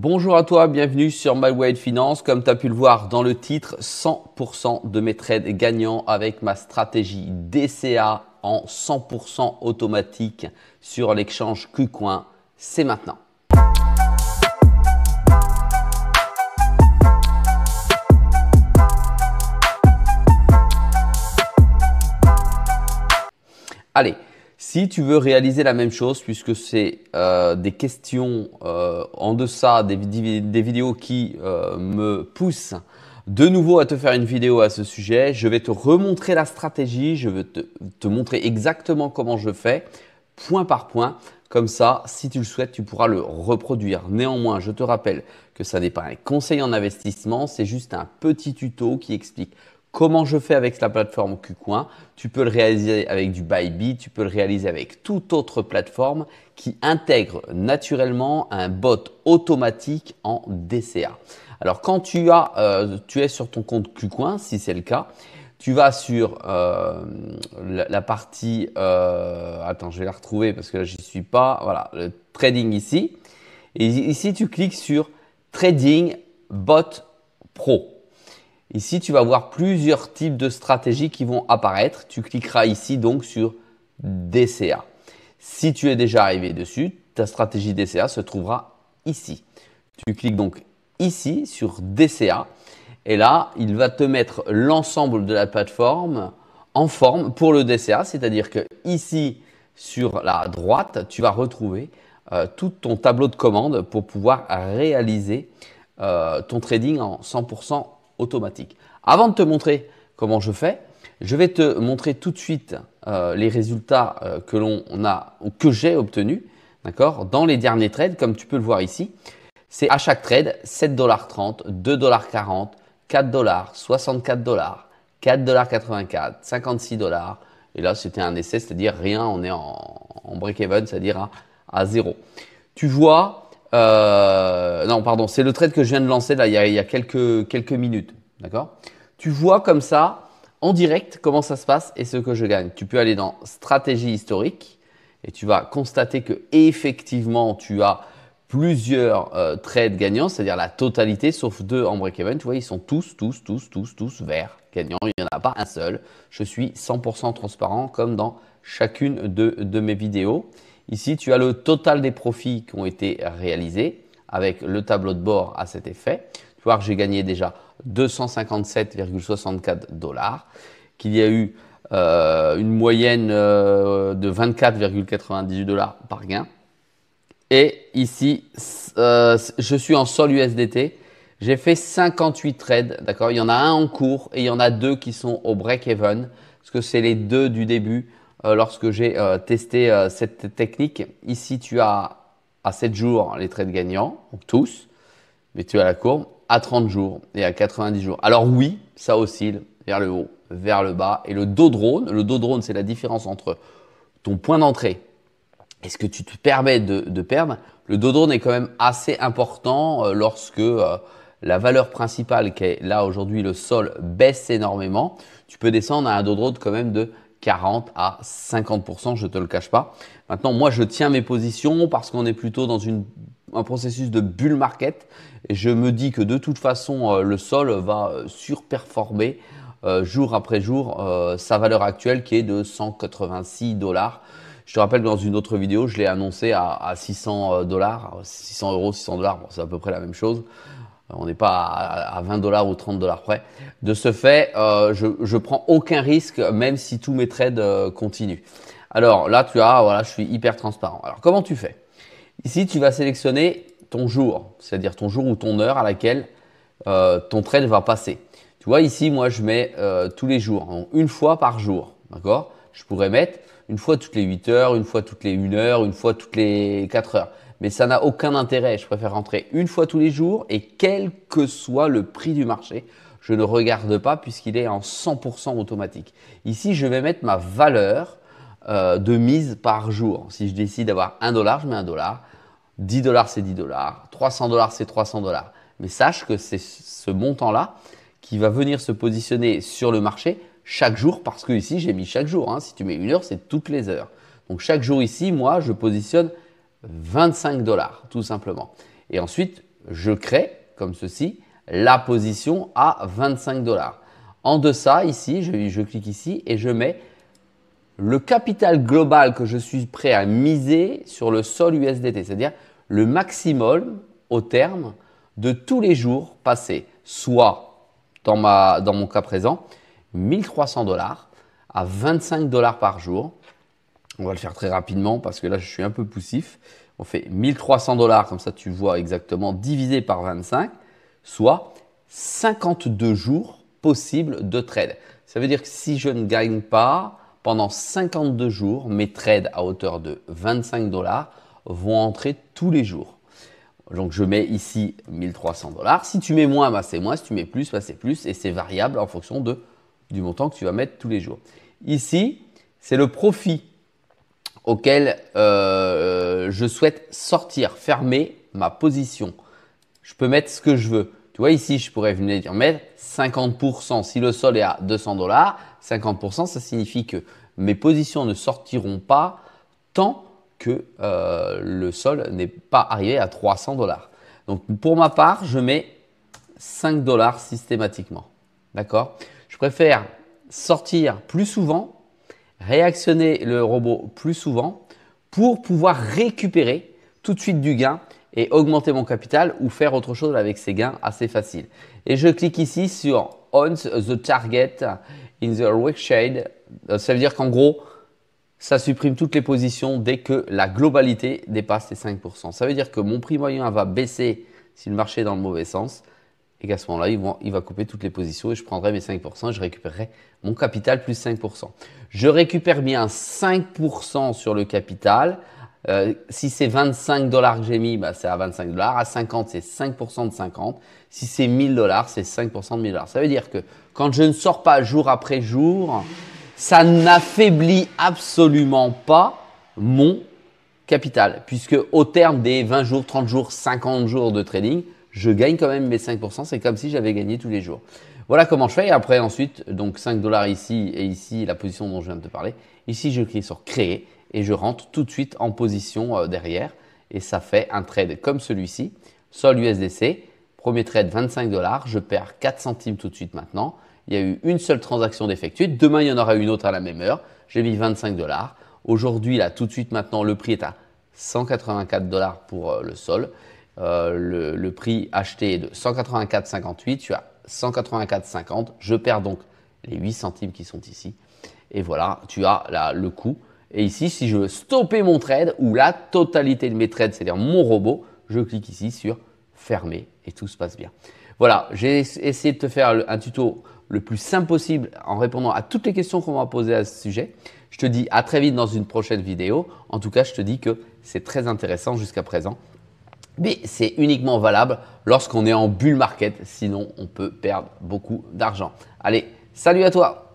Bonjour à toi, bienvenue sur My Finance. Comme tu as pu le voir dans le titre, 100% de mes trades gagnants avec ma stratégie DCA en 100% automatique sur l'échange KuCoin. C'est maintenant. Allez, si tu veux réaliser la même chose, puisque c'est euh, des questions euh, en deçà des, vidéos qui euh, me poussent de nouveau à te faire une vidéo à ce sujet, je vais te remontrer la stratégie, je vais te, montrer exactement comment je fais, point par point. Comme ça, si tu le souhaites, tu pourras le reproduire. Néanmoins, je te rappelle que ça n'est pas un conseil en investissement, c'est juste un petit tuto qui explique Comment je fais avec la plateforme Qcoin Tu peux le réaliser avec du Bybit, tu peux le réaliser avec toute autre plateforme qui intègre naturellement un bot automatique en DCA. Alors quand euh, tu, es sur ton compte Qcoin, si c'est le cas, tu vas sur euh, la, partie, euh, attends, je vais la retrouver parce que là j'y suis pas. Voilà, le trading ici. Et ici, tu cliques sur Trading Bot Pro. Ici, tu vas voir plusieurs types de stratégies qui vont apparaître. Tu cliqueras ici donc sur DCA. Si tu es déjà arrivé dessus, ta stratégie DCA se trouvera ici. Tu cliques donc ici sur DCA et là, il va te mettre l'ensemble de la plateforme en forme pour le DCA, c'est-à-dire que ici sur la droite, tu vas retrouver euh, tout ton tableau de commandes pour pouvoir réaliser euh, ton trading en 100% automatique. Avant de te montrer comment je fais, je vais te montrer tout de suite euh, les résultats euh, que l'on a ou que j'ai obtenus, d'accord Dans les derniers trades, comme tu peux le voir ici, c'est à chaque trade 7,30$, 2,40$, 4$, 64$, 4,84$, 56$. Et là, c'était un essai, c'est-à-dire rien, on est en, break-even, c'est-à-dire à zéro. Tu vois, euh, non, pardon, c'est le trade que je viens de lancer là, il y a, quelques, minutes. D'accord Tu vois comme ça, en direct, comment ça se passe et ce que je gagne. Tu peux aller dans stratégie historique et tu vas constater que effectivement tu as plusieurs euh, trades gagnants, c'est-à-dire la totalité, sauf deux en break-even. Tu vois, ils sont tous, tous, tous, tous, tous verts gagnants. Il n'y en a pas un seul. Je suis 100% transparent comme dans chacune de mes vidéos. Ici, tu as le total des profits qui ont été réalisés avec le tableau de bord à cet effet. Tu vois que j'ai gagné déjà 257,64 dollars, qu'il y a eu euh, une moyenne euh, de 24,98 dollars par gain. Et ici, euh, je suis en sol USDT. J'ai fait 58 trades, d'accord Il y en a un en cours et il y en a deux qui sont au break-even, parce que c'est les deux du début. Euh, lorsque j'ai euh, testé euh, cette technique. Ici, tu as à 7 jours les trades gagnants, tous, mais tu as la courbe à 30 jours et à 90 jours. Alors oui, ça oscille vers le haut, vers le bas. Et le dos drone, le dos drone, c'est la différence entre ton point d'entrée et ce que tu te permets de, perdre. Le dos drone est quand même assez important lorsque la valeur principale qui est là aujourd'hui, le sol, baisse énormément. Tu peux descendre à un dos drone quand même de 40 à 50%, je te le cache pas. Maintenant, moi, je tiens mes positions parce qu'on est plutôt dans un processus de bull market. Et je me dis que de toute façon, euh, le sol va euh, surperformer euh, jour après jour sa valeur actuelle qui est de 186 dollars. Je te rappelle que dans une autre vidéo, je l'ai annoncé à, 600 dollars, 600 euros, 600 dollars, c'est à peu près la même chose. On n'est pas à 20 dollars ou 30 dollars près. De ce fait, euh, je, ne prends aucun risque, même si tous mes trades euh, continuent. Alors là, tu as, voilà, je suis hyper transparent. Alors comment tu fais Ici, tu vas sélectionner ton jour, c'est-à-dire ton jour ou ton heure à laquelle euh, ton trade va passer. Tu vois, ici, moi, je mets tous les jours, hein. une fois par jour, d'accord Je pourrais mettre une fois toutes les 8 heures, une fois toutes les 1 heure, une fois toutes les 4 heures mais ça n'a aucun intérêt. Je préfère rentrer une fois tous les jours et quel que soit le prix du marché, je ne regarde pas puisqu'il est en 100% automatique. Ici, je vais mettre ma valeur euh, de mise par jour. Si je décide d'avoir 1 dollar, je mets 1 dollar. 10 dollars, c'est 10 dollars. 300 dollars, c'est 300 dollars. Mais sache que c'est ce montant-là qui va venir se positionner sur le marché chaque jour parce que ici, j'ai mis chaque jour. Hein. Si tu mets une heure, c'est toutes les heures. Donc chaque jour ici, moi, je positionne 25 dollars, tout simplement. Et ensuite, je crée, comme ceci, la position à 25 dollars. En deçà, ici, je, clique ici et je mets le capital global que je suis prêt à miser sur le sol USDT, c'est-à-dire le maximum au terme de tous les jours passés, soit dans, ma, dans mon cas présent, 1300 dollars à 25 dollars par jour on va le faire très rapidement parce que là, je suis un peu poussif. On fait 1300 dollars, comme ça tu vois exactement, divisé par 25, soit 52 jours possibles de trade. Ça veut dire que si je ne gagne pas pendant 52 jours, mes trades à hauteur de 25 dollars vont entrer tous les jours. Donc je mets ici 1300 dollars. Si tu mets moins, bah c'est moins. Si tu mets plus, bah c'est plus. Et c'est variable en fonction du montant que tu vas mettre tous les jours. Ici, c'est le profit auquel euh, euh, je souhaite sortir, fermer ma position. Je peux mettre ce que je veux. Tu vois, ici, je pourrais venir dire mettre 50%. Si le sol est à 200 dollars, 50%, ça signifie que mes positions ne sortiront pas tant que euh, le sol n'est pas arrivé à 300 dollars. Donc, pour ma part, je mets 5 dollars systématiquement. D'accord Je préfère sortir plus souvent réactionner le robot plus souvent pour pouvoir récupérer tout de suite du gain et augmenter mon capital ou faire autre chose avec ces gains assez facile. Et je clique ici sur On the target in the workshade. Euh, shade. Ça veut dire qu'en gros, ça supprime toutes les positions dès que la globalité dépasse les 5%. Ça veut dire que mon prix moyen va baisser si le marché est dans le mauvais sens et qu'à ce moment-là, il, va couper toutes les positions et je prendrai mes 5%, je récupérerai mon capital plus 5%. Je récupère bien 5% sur le capital. Euh, si c'est 25 dollars que j'ai mis, bah, c'est à 25 dollars. À 50, c'est 5% de 50. Si c'est 1000 dollars, c'est 5% de 1000 dollars. Ça veut dire que quand je ne sors pas jour après jour, ça n'affaiblit absolument pas mon capital. Puisque au terme des 20 jours, 30 jours, 50 jours de trading, je gagne quand même mes 5%, c'est comme si j'avais gagné tous les jours. Voilà comment je fais. Et après, ensuite, donc 5 dollars ici et ici, la position dont je viens de te parler. Ici, je clique sur créer et je rentre tout de suite en position euh, derrière. Et ça fait un trade comme celui-ci. Sol USDC, premier trade 25 dollars. Je perds 4 centimes tout de suite maintenant. Il y a eu une seule transaction d'effectuée. Demain, il y en aura une autre à la même heure. J'ai mis 25 dollars. Aujourd'hui, là, tout de suite maintenant, le prix est à 184 dollars pour euh, le sol. Euh, le, le, prix acheté est de 184,58, tu as 184,50, je perds donc les 8 centimes qui sont ici, et voilà, tu as là, le coût. Et ici, si je veux stopper mon trade ou la totalité de mes trades, c'est-à-dire mon robot, je clique ici sur fermer et tout se passe bien. Voilà, j'ai essayé de te faire un tuto le plus simple possible en répondant à toutes les questions qu'on m'a posées à ce sujet. Je te dis à très vite dans une prochaine vidéo. En tout cas, je te dis que c'est très intéressant jusqu'à présent mais c'est uniquement valable lorsqu'on est en bull market, sinon on peut perdre beaucoup d'argent. Allez, salut à toi